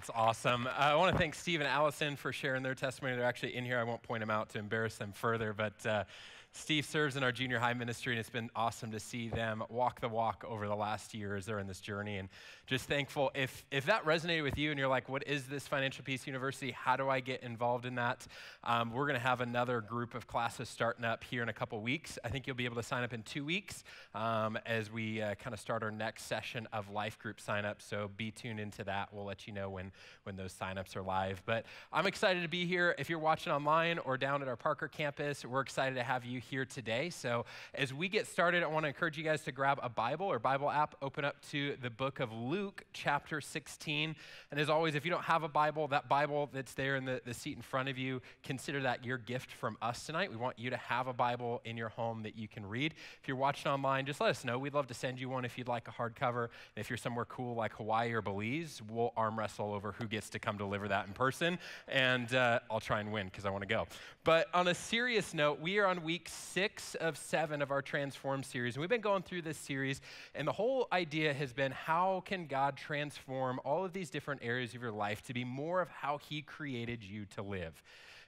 That's awesome. Uh, I want to thank Steve and Allison for sharing their testimony. They're actually in here. I won't point them out to embarrass them further, but. Uh, Steve serves in our junior high ministry, and it's been awesome to see them walk the walk over the last year as they're in this journey. And just thankful if if that resonated with you, and you're like, "What is this Financial Peace University? How do I get involved in that?" Um, we're going to have another group of classes starting up here in a couple weeks. I think you'll be able to sign up in two weeks um, as we uh, kind of start our next session of life group sign up. So be tuned into that. We'll let you know when when those ups are live. But I'm excited to be here. If you're watching online or down at our Parker campus, we're excited to have you you here today. So, as we get started, I want to encourage you guys to grab a Bible or Bible app, open up to the book of Luke, chapter 16. And as always, if you don't have a Bible, that Bible that's there in the, the seat in front of you, consider that your gift from us tonight. We want you to have a Bible in your home that you can read. If you're watching online, just let us know. We'd love to send you one if you'd like a hardcover. And if you're somewhere cool like Hawaii or Belize, we'll arm wrestle over who gets to come deliver that in person. And uh, I'll try and win because I want to go. But on a serious note, we are on week six of seven of our Transform series. And we've been going through this series, and the whole idea has been how can God transform all of these different areas of your life to be more of how He created you to live?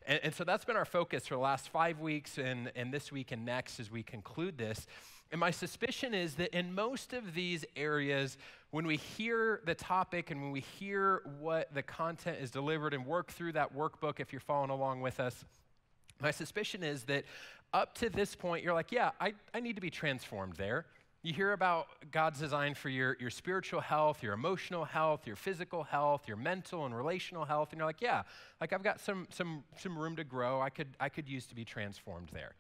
And, and so that's been our focus for the last five weeks and, and this week and next as we conclude this. And my suspicion is that in most of these areas, when we hear the topic and when we hear what the content is delivered and work through that workbook, if you're following along with us, my suspicion is that up to this point, you're like, yeah, I, I need to be transformed there. You hear about God's design for your, your spiritual health, your emotional health, your physical health, your mental and relational health, and you're like, yeah, like I've got some, some, some room to grow. I could, I could use to be transformed there.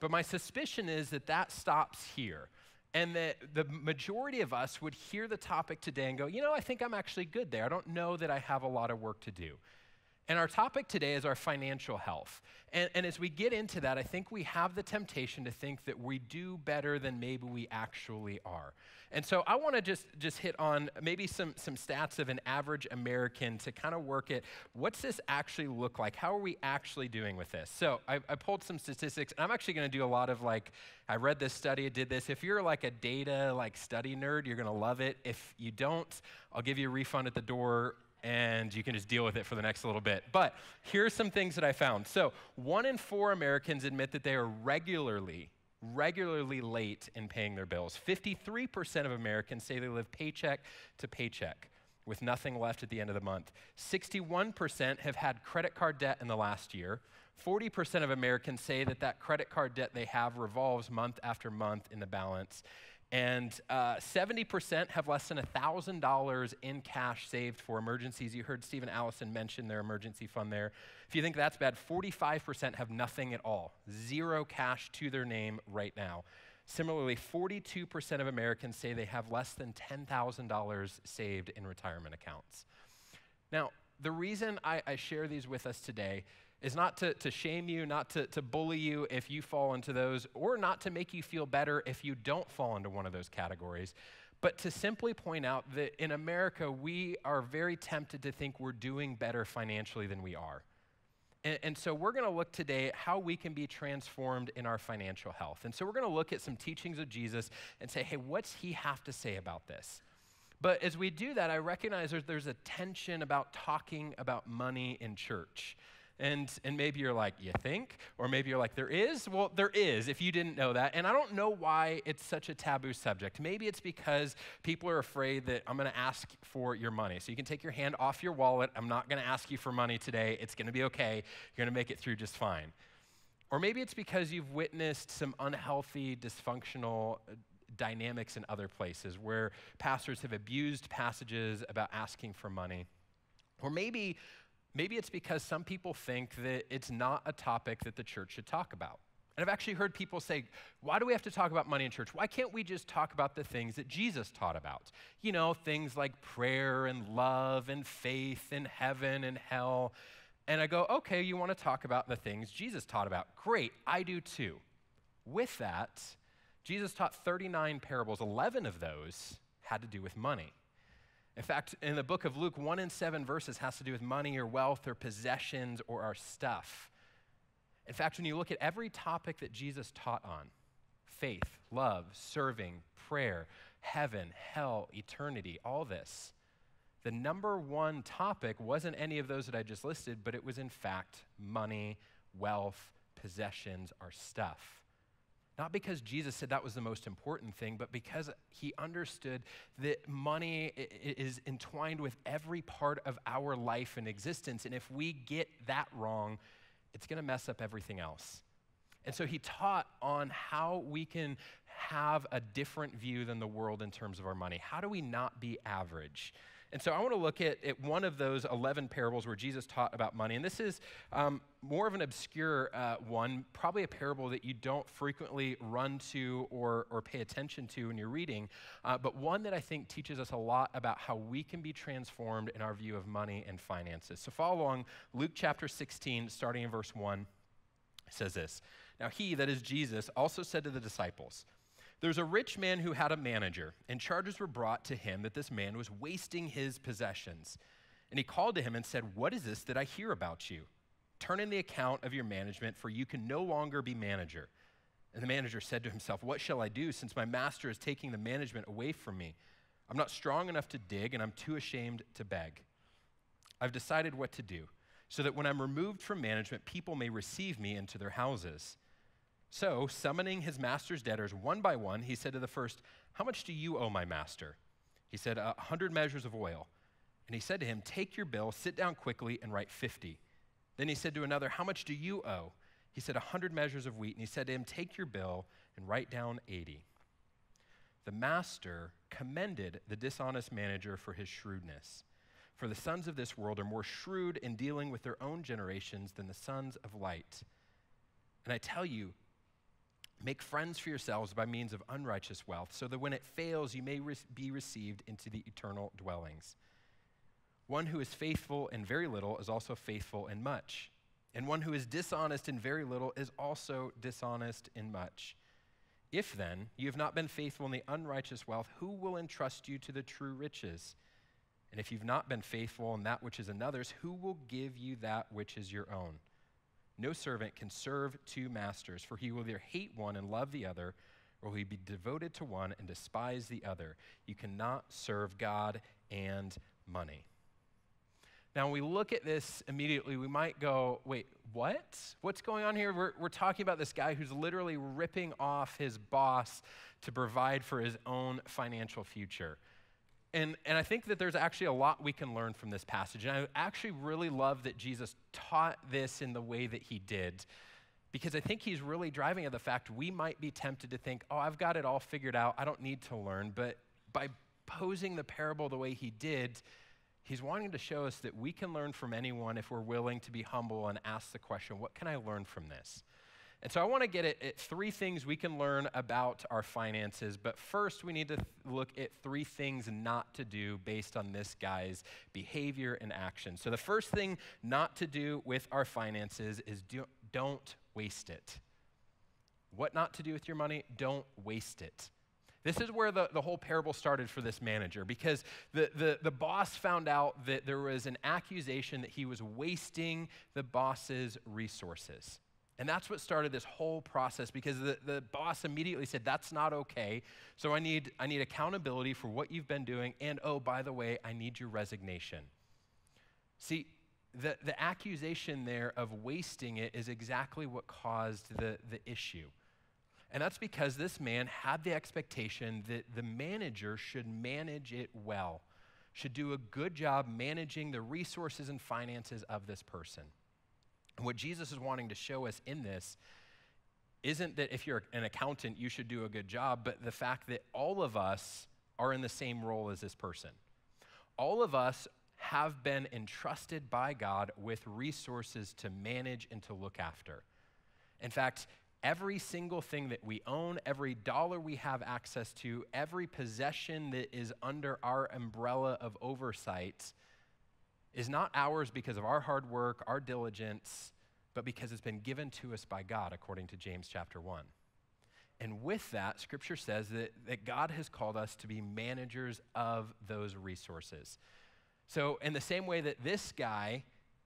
But my suspicion is that that stops here. And that the majority of us would hear the topic today and go, you know, I think I'm actually good there. I don't know that I have a lot of work to do. And our topic today is our financial health. And, and, as we get into that, I think we have the temptation to think that we do better than maybe we actually are. And so I want to just, just hit on maybe some, some stats of an average American to kind of work it. What's this actually look like? How are we actually doing with this? So I, I pulled some statistics, and I'm actually going to do a lot of like, I read this study, I did this. If you're like a data like study nerd, you're going to love it. If you don't, I'll give you a refund at the door and you can just deal with it for the next little bit. But here are some things that I found. So, one in four Americans admit that they are regularly, regularly late in paying their bills. 53% of Americans say they live paycheck to paycheck with nothing left at the end of the month. 61% have had credit card debt in the last year. 40% of Americans say that that credit card debt they have revolves month after month in the balance. And uh, 70% have less than $1,000 in cash saved for emergencies. You heard Stephen Allison mention their emergency fund there. If you think that's bad, 45% have nothing at all, zero cash to their name right now. Similarly, 42% of Americans say they have less than $10,000 saved in retirement accounts. Now, the reason I, I share these with us today is not to, to shame you, not to, to bully you if you fall into those, or not to make you feel better if you don't fall into one of those categories, but to simply point out that in America, we are very tempted to think we're doing better financially than we are. And, and so we're going to look today at how we can be transformed in our financial health. And so we're going to look at some teachings of Jesus and say, hey, what's he have to say about this? But as we do that, I recognize there's, there's a tension about talking about money in church. And, and maybe you're like, you think? Or maybe you're like, there is? Well, there is, if you didn't know that. And I don't know why it's such a taboo subject. Maybe it's because people are afraid that I'm going to ask for your money. So you can take your hand off your wallet. I'm not going to ask you for money today. It's going to be okay. You're going to make it through just fine. Or maybe it's because you've witnessed some unhealthy, dysfunctional uh, dynamics in other places where pastors have abused passages about asking for money. Or maybe Maybe it's because some people think that it's not a topic that the church should talk about. And I've actually heard people say, why do we have to talk about money in church? Why can't we just talk about the things that Jesus taught about? You know, things like prayer and love and faith and heaven and hell. And I go, okay, you want to talk about the things Jesus taught about. Great, I do too. With that, Jesus taught 39 parables, 11 of those had to do with money. In fact, in the book of Luke, one in seven verses has to do with money or wealth or possessions or our stuff. In fact, when you look at every topic that Jesus taught on faith, love, serving, prayer, heaven, hell, eternity, all this the number one topic wasn't any of those that I just listed, but it was in fact money, wealth, possessions, our stuff. Not because Jesus said that was the most important thing, but because he understood that money is entwined with every part of our life and existence. And if we get that wrong, it's going to mess up everything else. And so he taught on how we can have a different view than the world in terms of our money. How do we not be average? And so I want to look at, at one of those 11 parables where Jesus taught about money. And this is um, more of an obscure uh, one, probably a parable that you don't frequently run to or, or pay attention to when you're reading, uh, but one that I think teaches us a lot about how we can be transformed in our view of money and finances. So follow along Luke chapter 16, starting in verse 1, says this Now he, that is Jesus, also said to the disciples, there's a rich man who had a manager, and charges were brought to him that this man was wasting his possessions. And he called to him and said, What is this that I hear about you? Turn in the account of your management, for you can no longer be manager. And the manager said to himself, What shall I do since my master is taking the management away from me? I'm not strong enough to dig, and I'm too ashamed to beg. I've decided what to do, so that when I'm removed from management, people may receive me into their houses. So, summoning his master's debtors one by one, he said to the first, How much do you owe my master? He said, A hundred measures of oil. And he said to him, Take your bill, sit down quickly, and write fifty. Then he said to another, How much do you owe? He said, A hundred measures of wheat. And he said to him, Take your bill and write down eighty. The master commended the dishonest manager for his shrewdness. For the sons of this world are more shrewd in dealing with their own generations than the sons of light. And I tell you, Make friends for yourselves by means of unrighteous wealth, so that when it fails, you may re- be received into the eternal dwellings. One who is faithful in very little is also faithful in much, and one who is dishonest in very little is also dishonest in much. If then you have not been faithful in the unrighteous wealth, who will entrust you to the true riches? And if you've not been faithful in that which is another's, who will give you that which is your own? No servant can serve two masters, for he will either hate one and love the other, or he'll be devoted to one and despise the other. You cannot serve God and money. Now, when we look at this immediately, we might go, wait, what? What's going on here? We're, we're talking about this guy who's literally ripping off his boss to provide for his own financial future. And, and I think that there's actually a lot we can learn from this passage. And I actually really love that Jesus taught this in the way that he did, because I think he's really driving at the fact we might be tempted to think, oh, I've got it all figured out. I don't need to learn. But by posing the parable the way he did, he's wanting to show us that we can learn from anyone if we're willing to be humble and ask the question, what can I learn from this? And so I want to get at, at, three things we can learn about our finances. But first, we need to th- look at three things not to do based on this guy's behavior and action. So the first thing not to do with our finances is do, don't waste it. What not to do with your money? Don't waste it. This is where the, the whole parable started for this manager because the, the, the boss found out that there was an accusation that he was wasting the boss's resources. And that's what started this whole process because the, the boss immediately said, That's not okay. So I need, I need accountability for what you've been doing. And oh, by the way, I need your resignation. See, the, the accusation there of wasting it is exactly what caused the, the issue. And that's because this man had the expectation that the manager should manage it well, should do a good job managing the resources and finances of this person. And what Jesus is wanting to show us in this isn't that if you're an accountant, you should do a good job, but the fact that all of us are in the same role as this person. All of us have been entrusted by God with resources to manage and to look after. In fact, every single thing that we own, every dollar we have access to, every possession that is under our umbrella of oversight is not ours because of our hard work, our diligence, but because it's been given to us by God, according to James chapter 1. And with that, scripture says that, that God has called us to be managers of those resources. So, in the same way that this guy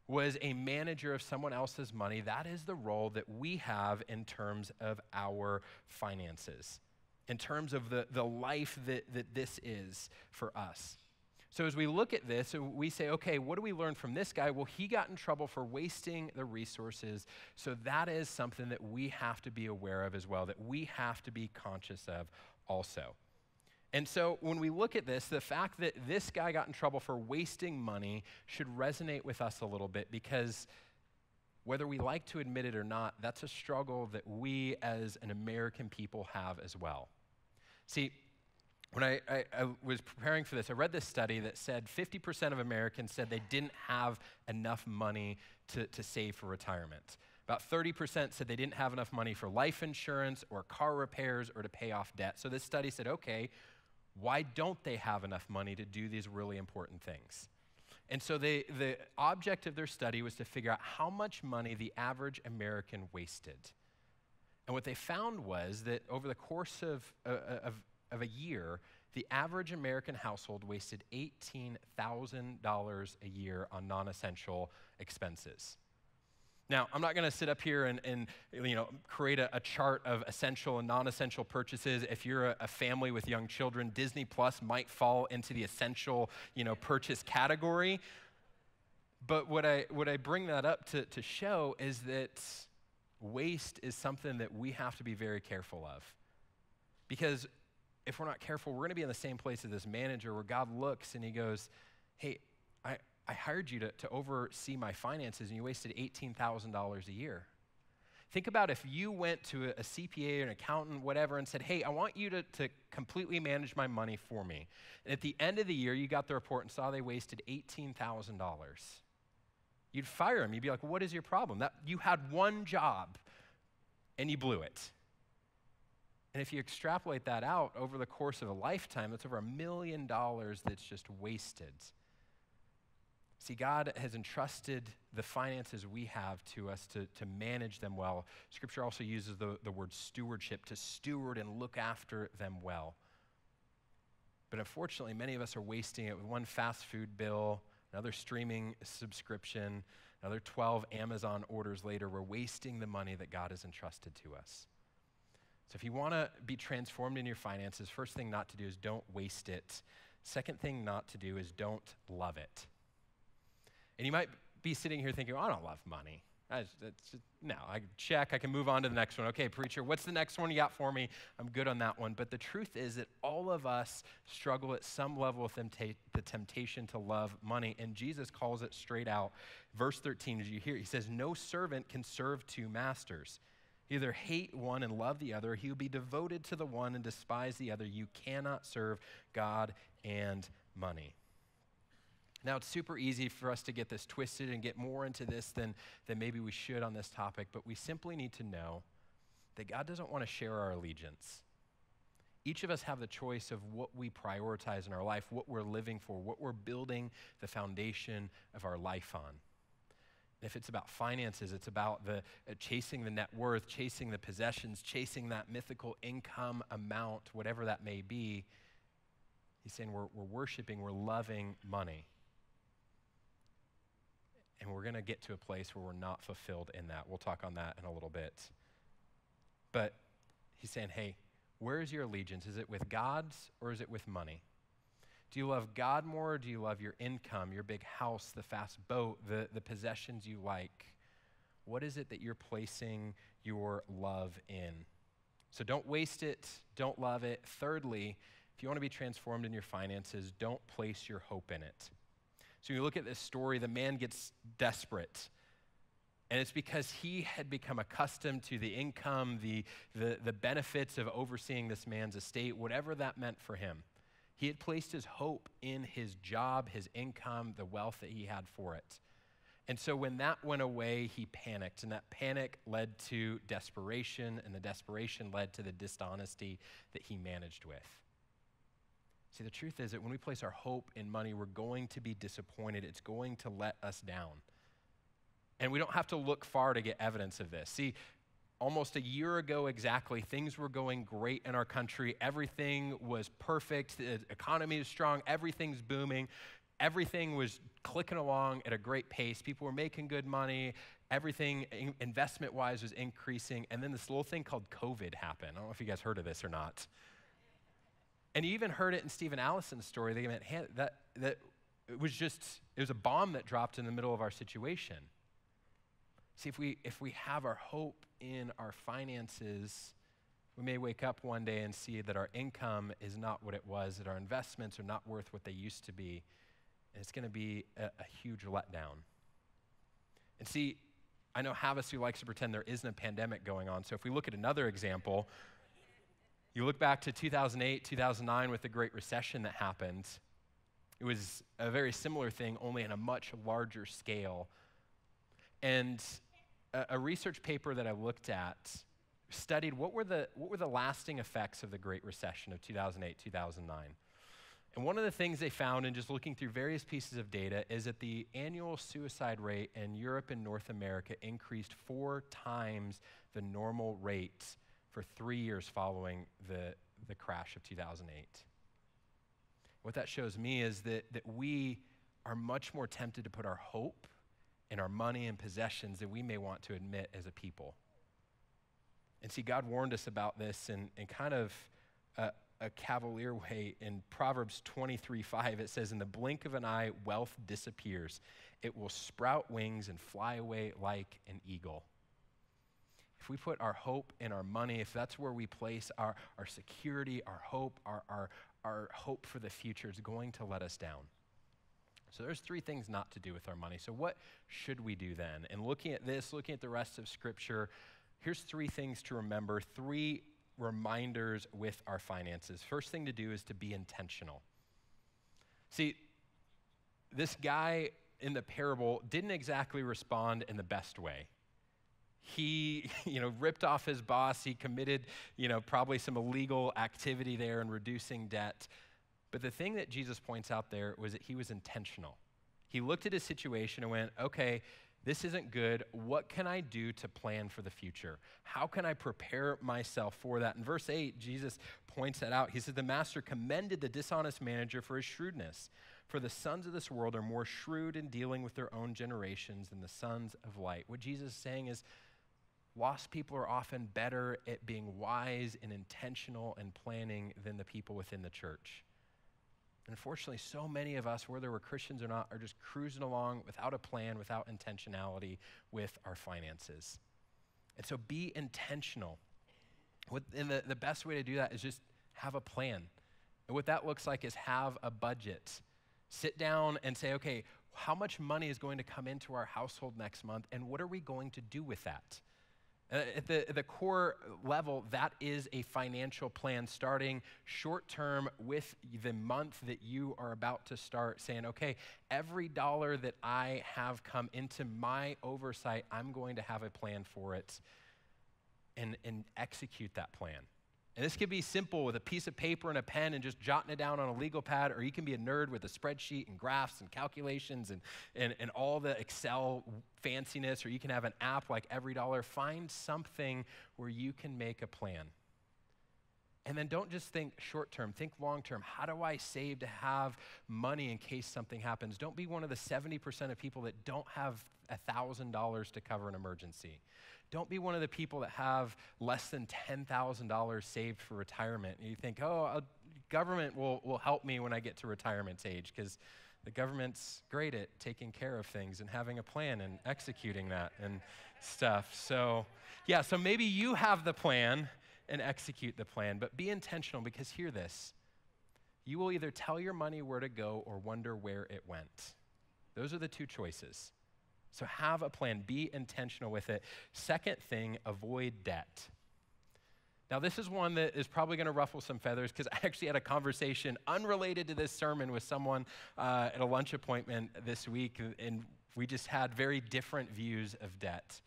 was a manager of someone else's money, that is the role that we have in terms of our finances, in terms of the, the life that, that this is for us. So as we look at this, we say, okay, what do we learn from this guy? Well, he got in trouble for wasting the resources. So that is something that we have to be aware of as well, that we have to be conscious of also. And so when we look at this, the fact that this guy got in trouble for wasting money should resonate with us a little bit because whether we like to admit it or not, that's a struggle that we as an American people have as well. See, when I, I, I, was preparing for this, I read this study that said 50% of Americans said they didn't have enough money to, to save for retirement. About 30% said they didn't have enough money for life insurance or car repairs or to pay off debt. So this study said, okay, why don't they have enough money to do these really important things? And so they, the object of their study was to figure out how much money the average American wasted. And what they found was that over the course of, uh, of, of a year, the average American household wasted $18,000 a year on non essential expenses. Now, I'm not going to sit up here and, and you know, create a, a, chart of essential and non essential purchases. If you're a, a, family with young children, Disney Plus might fall into the essential you know, purchase category. But what I, what I bring that up to, to show is that waste is something that we have to be very careful of. Because if we're not careful, we're going to be in the same place as this manager where God looks and he goes, Hey, I, I hired you to, to oversee my finances and you wasted $18,000 a year. Think about if you went to a, a CPA or an accountant, whatever, and said, Hey, I want you to, to completely manage my money for me. And at the end of the year, you got the report and saw they wasted $18,000. You'd fire him. You'd be like, What is your problem? That, you had one job and you blew it. And if you extrapolate that out over the course of a lifetime, that's over a million dollars that's just wasted. See, God has entrusted the finances we have to us to, to manage them well. Scripture also uses the, the word stewardship to steward and look after them well. But unfortunately, many of us are wasting it with one fast food bill, another streaming subscription, another 12 Amazon orders later. We're wasting the money that God has entrusted to us. So if you want to be transformed in your finances, first thing not to do is don't waste it. Second thing not to do is don't love it. And you might be sitting here thinking, oh, I don't love money. I just, just, no, I check, I can move on to the next one. Okay, preacher, what's the next one you got for me? I'm good on that one. But the truth is that all of us struggle at some level with tempta- the temptation to love money. And Jesus calls it straight out. Verse 13, as you hear, he says, No servant can serve two masters either hate one and love the other, he will be devoted to the one and despise the other. You cannot serve God and money. Now, it's super easy for us to get this twisted and get more into this than, than maybe we should on this topic, but we simply need to know that God doesn't want to share our allegiance. Each of us have the choice of what we prioritize in our life, what we're living for, what we're building the foundation of our life on. If it's about finances, it's about the uh, chasing the net worth, chasing the possessions, chasing that mythical income amount, whatever that may be. He's saying we're, we're worshiping, we're loving money. And we're going to get to a place where we're not fulfilled in that. We'll talk on that in a little bit. But he's saying, hey, where is your allegiance? Is it with God's or is it with money? Do you love God more or do you love your income, your big house, the fast boat, the, the possessions you like? What is it that you're placing your love in? So don't waste it, don't love it. Thirdly, if you want to be transformed in your finances, don't place your hope in it. So you look at this story, the man gets desperate. And it's because he had become accustomed to the income, the, the, the benefits of overseeing this man's estate, whatever that meant for him. He had placed his hope in his job, his income, the wealth that he had for it. And so when that went away, he panicked. And that panic led to desperation, and the desperation led to the dishonesty that he managed with. See, the truth is that when we place our hope in money, we're going to be disappointed. It's going to let us down. And we don't have to look far to get evidence of this. See, almost a year ago exactly, things were going great in our country. Everything was perfect. The economy is strong. Everything's booming. Everything was clicking along at a great pace. People were making good money. Everything investment wise was increasing. And then this little thing called COVID happened. I don't know if you guys heard of this or not. And you even heard it in Stephen Allison's story. They meant, hey, that, that it was just, it was a bomb that dropped in the middle of our situation. See, if we, if we have our hope in our finances, we may wake up one day and see that our income is not what it was, that our investments are not worth what they used to be, and it's going to be a, a, huge letdown. And see, I know Havasu likes to pretend there isn't a pandemic going on, so if we look at another example, you look back to 2008, 2009 with the Great Recession that happened. It was a very similar thing, only on a much larger scale. And a, a research paper that I looked at studied what were, the, what were the lasting effects of the Great Recession of 2008, 2009. And one of the things they found in just looking through various pieces of data is that the annual suicide rate in Europe and North America increased four times the normal rate for three years following the, the crash of 2008. What that shows me is that, that we are much more tempted to put our hope and our money and possessions than we may want to admit as a people. And see, God warned us about this in, in kind of a, a cavalier way. In Proverbs 23 5, it says, In the blink of an eye, wealth disappears. It will sprout wings and fly away like an eagle. If we put our hope in our money, if that's where we place our, our security, our hope, our, our, our hope for the future, is going to let us down. So there's three things not to do with our money. So what should we do then? And looking at this, looking at the rest of Scripture, here's three things to remember, three reminders with our finances. First thing to do is to be intentional. See, this guy in the parable didn't exactly respond in the best way. He, you know, ripped off his boss. He committed, you know, probably some illegal activity there in reducing debt. But the thing that Jesus points out there was that he was intentional. He looked at his situation and went, okay, this isn't good. What can I do to plan for the future? How can I prepare myself for that? In verse 8, Jesus points that out. He says, The master commended the dishonest manager for his shrewdness. For the sons of this world are more shrewd in dealing with their own generations than the sons of light. What Jesus is saying is, lost people are often better at being wise and intentional and planning than the people within the church. Unfortunately, so many of us, whether we're Christians or not, are just cruising along without a plan, without intentionality with our finances. And so be intentional. And the, the best way to do that is just have a plan. And what that looks like is have a budget. Sit down and say, okay, how much money is going to come into our household next month, and what are we going to do with that? Uh, at the, at the core level, that is a financial plan starting short term with the month that you are about to start, saying, okay, every dollar that I have come into my oversight, I'm going to have a plan for it and, and execute that plan. And this could be simple with a piece of paper and a pen and just jotting it down on a legal pad, or you can be a nerd with a spreadsheet and graphs and calculations and, and, and all the Excel fanciness, or you can have an app like Every Dollar. Find something where you can make a plan. And then don't just think short term, think long term. How do I save to have money in case something happens? Don't be one of the 70% of people that don't have $1,000 to cover an emergency. Don't be one of the people that have less than $10,000 saved for retirement. And you think, oh, uh, government will, will help me when I get to retirement age because the government's great at taking care of things and having a plan and executing that and stuff. So, yeah, so maybe you have the plan and execute the plan, but be intentional because hear this. You will either tell your money where to go or wonder where it went. Those are the two choices. So have a plan, be intentional with it. Second thing, avoid debt. Now, this is one that is probably going to ruffle some feathers because I actually had a conversation unrelated to this sermon with someone uh, at a lunch appointment this week, and we just had very different views of debt.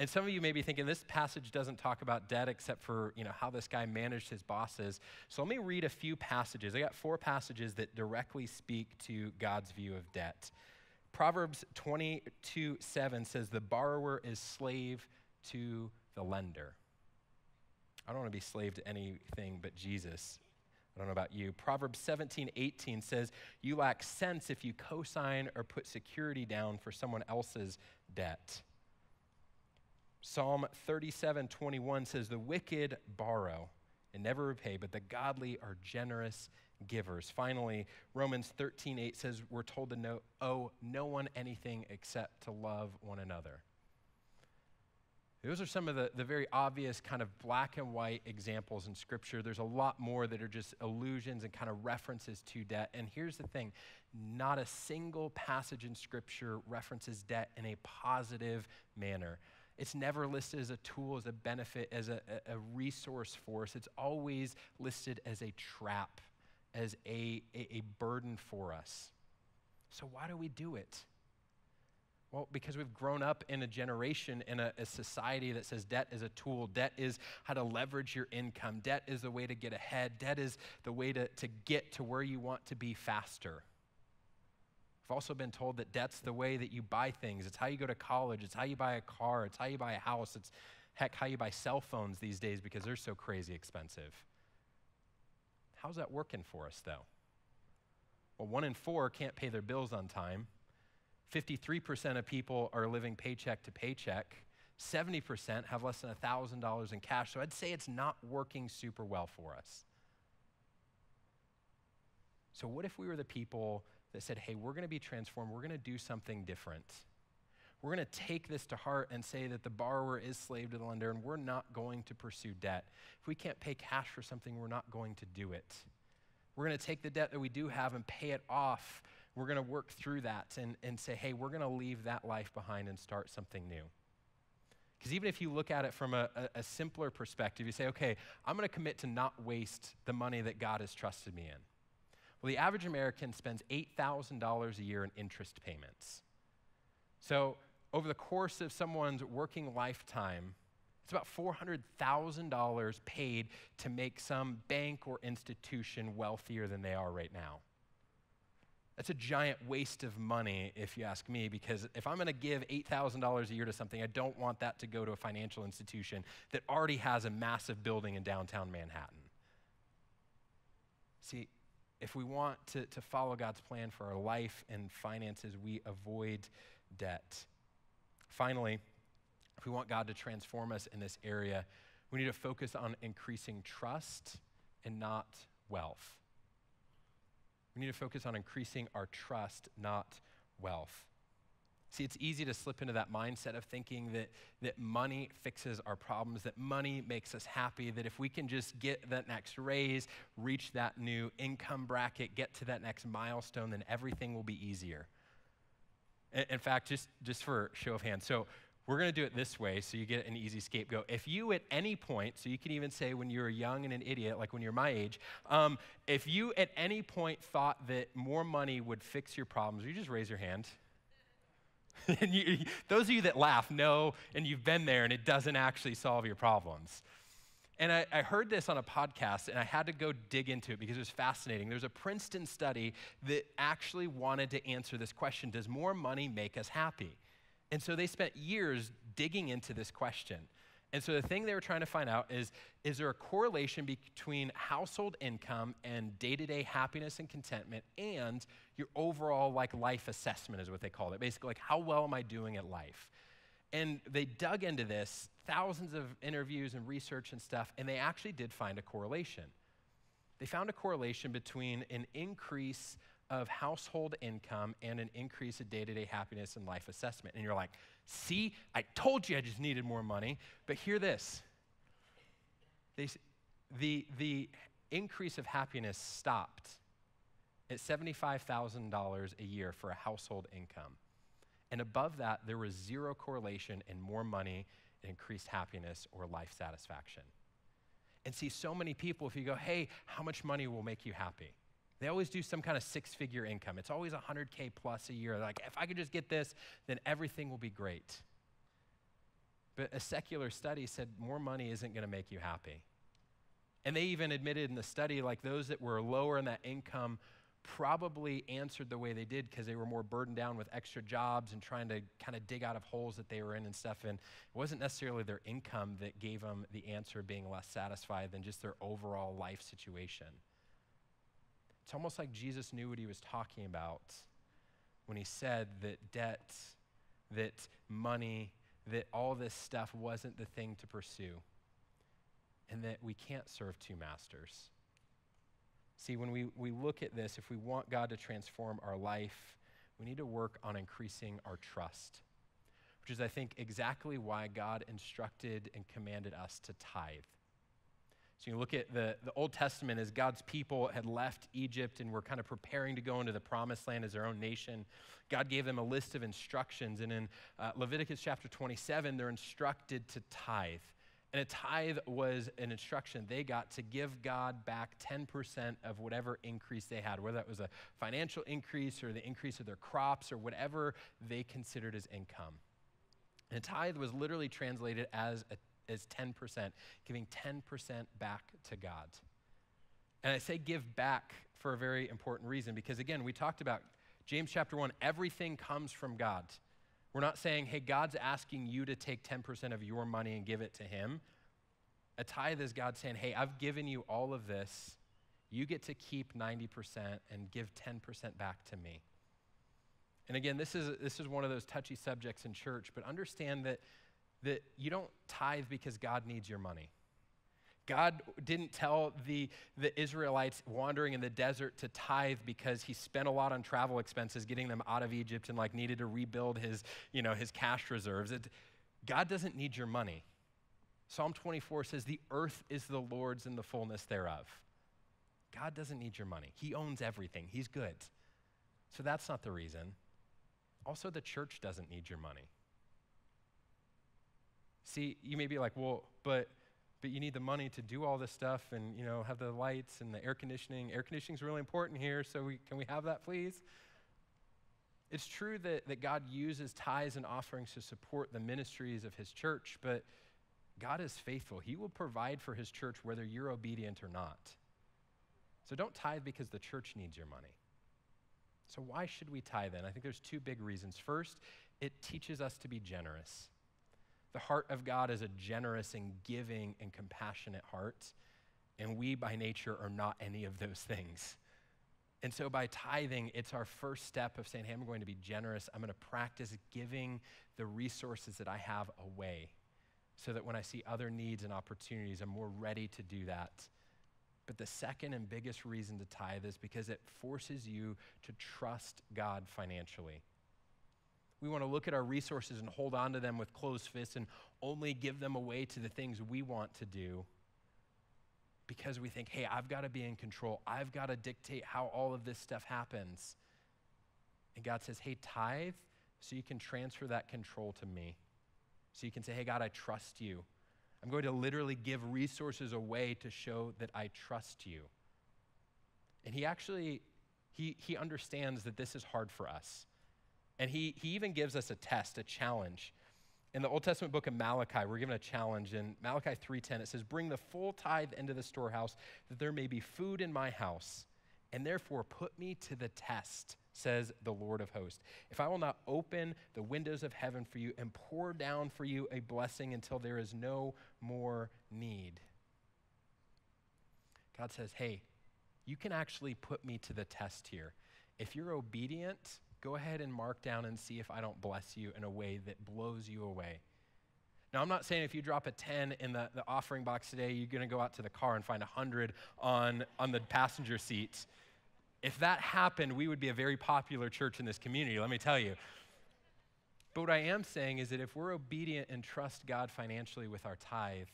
And some of you may be thinking this passage doesn't talk about debt except for, you know, how this guy managed his bosses. So let me read a few passages. I got four passages that directly speak to God's view of debt. Proverbs 22 7 says, The borrower is slave to the lender. I don't want to be slave to anything but Jesus. I don't know about you. Proverbs 17 18 says, You lack sense if you cosign or put security down for someone else's debt. Psalm 37 21 says, The wicked borrow and never repay, but the godly are generous givers. Finally, Romans 13 8 says, We're told to know, owe no one anything except to love one another. Those are some of the, the very obvious kind of black and white examples in Scripture. There's a lot more that are just allusions and kind of references to debt. And here's the thing not a single passage in Scripture references debt in a positive manner. It's never listed as a tool, as a benefit, as a, a resource for us. It's always listed as a trap, as a, a, a burden for us. So, why do we do it? Well, because we've grown up in a generation, in a, a, society that says debt is a tool, debt is how to leverage your income, debt is the way to get ahead, debt is the way to, to get to where you want to be faster. I've also been told that debt's the way that you buy things. It's how you go to college. It's how you buy a car. It's how you buy a house. It's, heck, how you buy cell phones these days because they're so crazy expensive. How's that working for us, though? Well, one in four can't pay their bills on time. 53% of people are living paycheck to paycheck. 70% have less than $1,000 in cash. So I'd say it's not working super well for us. So, what if we were the people that said, hey, we're going to be transformed, we're going to do something different. We're going to take this to heart and say that the borrower is slave to the lender and we're not going to pursue debt. If we can't pay cash for something, we're not going to do it. We're going to take the debt that we do have and pay it off. We're going to work through that and, and say, hey, we're going to leave that life behind and start something new. Because even if you look at it from a, a, simpler perspective, you say, okay, I'm going to commit to not waste the money that God has trusted me in. Well, the average American spends $8,000 a year in interest payments. So, over the course of someone's working lifetime, it's about $400,000 paid to make some bank or institution wealthier than they are right now. That's a giant waste of money, if you ask me, because if I'm going to give $8,000 a year to something, I don't want that to go to a financial institution that already has a massive building in downtown Manhattan. See, if we want to, to follow God's plan for our life and finances, we avoid debt. Finally, if we want God to transform us in this area, we need to focus on increasing trust and not wealth. We need to focus on increasing our trust, not wealth. See, it's easy to slip into that mindset of thinking that, that money fixes our problems, that money makes us happy, that if we can just get that next raise, reach that new income bracket, get to that next milestone, then everything will be easier. In fact, just, just for show of hands, so we're going to do it this way so you get an easy scapegoat. If you at any point, so you can even say when you were young and an idiot, like when you're my age, um, if you at any point thought that more money would fix your problems, you just raise your hand. and you, those of you that laugh know, and you've been there, and it doesn't actually solve your problems. And I, I, heard this on a podcast, and I had to go dig into it because it was fascinating. There's a Princeton study that actually wanted to answer this question Does more money make us happy? And so they spent years digging into this question. And so the thing they were trying to find out is is there a correlation between household income and day-to-day happiness and contentment and your overall like life assessment is what they called it. Basically like how well am I doing at life? And they dug into this, thousands of interviews and research and stuff, and they actually did find a correlation. They found a correlation between an increase of household income and an increase of day to day happiness and life assessment. And you're like, See, I told you I just needed more money. But hear this they, the, the increase of happiness stopped at $75,000 a year for a household income. And above that, there was zero correlation in more money, increased happiness, or life satisfaction. And see, so many people, if you go, hey, how much money will make you happy? They always do some kind of six figure income. It's always 100K plus a year. like, if I could just get this, then everything will be great. But a secular study said more money isn't going to make you happy. And they even admitted in the study, like those that were lower in that income probably answered the way they did because they were more burdened down with extra jobs and trying to kind of dig out of holes that they were in and stuff. And it wasn't necessarily their income that gave them the answer being less satisfied than just their overall life situation. It's almost like Jesus knew what he was talking about when he said that debt, that money, that all this stuff wasn't the thing to pursue, and that we can't serve two masters. See, when we, we look at this, if we want God to transform our life, we need to work on increasing our trust, which is, I think, exactly why God instructed and commanded us to tithe. So you look at the, the Old Testament as God's people had left Egypt and were kind of preparing to go into the promised land as their own nation. God gave them a list of instructions. And in uh, Leviticus chapter 27, they're instructed to tithe. And a tithe was an instruction they got to give God back 10% of whatever increase they had, whether that was a financial increase or the increase of their crops or whatever they considered as income. And tithe was literally translated as a is 10%, giving 10% back to God. And I say give back for a very important reason because, again, we talked about James chapter 1 everything comes from God. We're not saying, hey, God's asking you to take 10% of your money and give it to Him. A tithe is God saying, hey, I've given you all of this. You get to keep 90% and give 10% back to me. And again, this is, this is one of those touchy subjects in church, but understand that that you don't tithe because God needs your money. God didn't tell the, the Israelites wandering in the desert to tithe because he spent a lot on travel expenses getting them out of Egypt and like needed to rebuild his, you know, his cash reserves. It, God doesn't need your money. Psalm 24 says, The earth is the Lord's and the fullness thereof. God doesn't need your money. He owns everything, He's good. So that's not the reason. Also, the church doesn't need your money. See, you may be like, well, but but you need the money to do all this stuff and you know have the lights and the air conditioning air conditioning is really important here so we, can we have that please it's true that, that god uses tithes and offerings to support the ministries of his church but god is faithful he will provide for his church whether you're obedient or not so don't tithe because the church needs your money so why should we tithe then i think there's two big reasons first it teaches us to be generous the heart of God is a generous and giving and compassionate heart. And we, by nature, are not any of those things. And so, by tithing, it's our first step of saying, Hey, I'm going to be generous. I'm going to practice giving the resources that I have away so that when I see other needs and opportunities, I'm more ready to do that. But the second and biggest reason to tithe is because it forces you to trust God financially. We want to look at our resources and hold on to them with closed fists and only give them away to the things we want to do because we think, hey, I've got to be in control. I've got to dictate how all of this stuff happens. And God says, hey, tithe so you can transfer that control to me. So you can say, hey, God, I trust you. I'm going to literally give resources away to show that I trust you. And he actually, he, he understands that this is hard for us. And he, he even gives us a test, a challenge. In the Old Testament book of Malachi, we're given a challenge in Malachi 3:10. It says, "Bring the full tithe into the storehouse, that there may be food in my house, and therefore put me to the test." says the Lord of hosts. If I will not open the windows of heaven for you and pour down for you a blessing until there is no more need. God says, Hey, you can actually put me to the test here. If you're obedient, Go ahead and mark down and see if I don't bless you in a way that blows you away. Now, I'm not saying if you drop a 10 in the, the offering box today, you're going to go out to the car and find a 100 on, on the passenger seat. If that happened, we would be a very popular church in this community, let me tell you. But what I am saying is that if we're obedient and trust God financially with our tithe,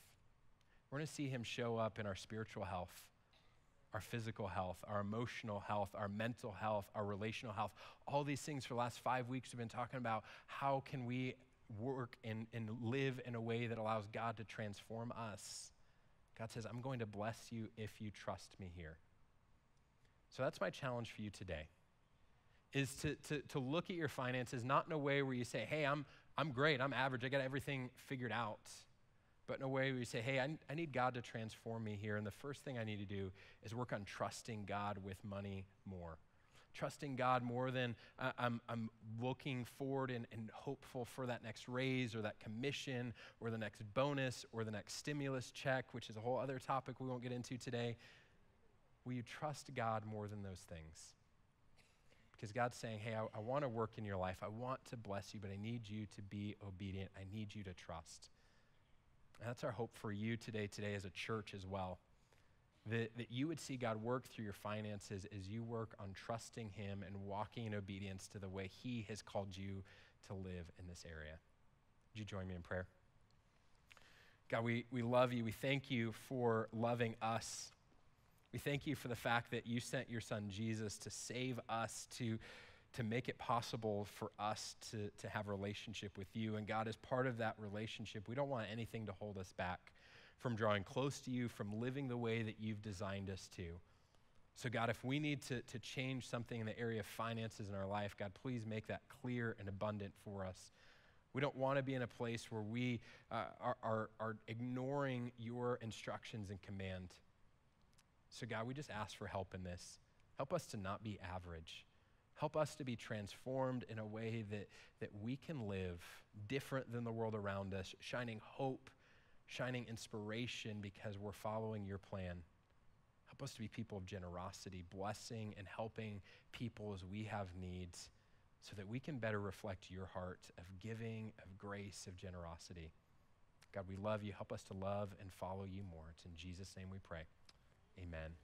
we're going to see Him show up in our spiritual health our physical health, our emotional health, our mental health, our relational health. All these things for the last five weeks, we've been talking about how can we work and, and live in a way that allows God to transform us. God says, I'm going to bless you if you trust me here. So that's my challenge for you today is to, to, to look at your finances not in a way where you say, hey, I'm, I'm great, I'm average, I got everything figured out but in a way we say, hey, I, I need God to transform me here. And the first thing I need to do is work on trusting God with money more. Trusting God more than uh, I'm, I'm looking forward and, and hopeful for that next raise or that commission or the next bonus or the next stimulus check, which is a whole other topic we won't get into today. Will you trust God more than those things? Because God's saying, hey, I, I want to work in your life. I want to bless you, but I need you to be obedient. I need you to trust. And that's our hope for you today, today as a church as well. That, that you would see God work through your finances as you work on trusting Him and walking in obedience to the way He has called you to live in this area. Would you join me in prayer? God, we, we love you. We thank you for loving us. We thank you for the fact that you sent your son Jesus to save us, to to make it possible for us to, to have relationship with you. And God, is part of that relationship, we don't want anything to hold us back from drawing close to you, from living the way that you've designed us to. So, God, if we need to, to change something in the area of finances in our life, God, please make that clear and abundant for us. We don't want to be in a place where we uh, are, are, are ignoring your instructions and command. So, God, we just ask for help in this. Help us to not be average. Help us to be transformed in a way that, that we can live different than the world around us, shining hope, shining inspiration because we're following your plan. Help us to be people of generosity, blessing and helping people as we have needs so that we can better reflect your heart of giving, of grace, of generosity. God, we love you. Help us to love and follow you more. It's in Jesus' name we pray. Amen.